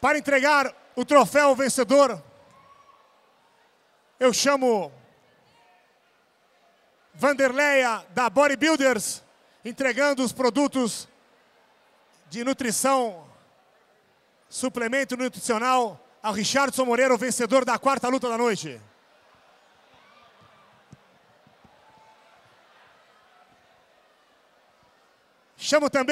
para entregar o troféu ao vencedor, eu chamo Vanderleia da Bodybuilders, entregando os produtos de nutrição, suplemento nutricional ao Richardson Moreira, o vencedor da quarta luta da noite. Chamo também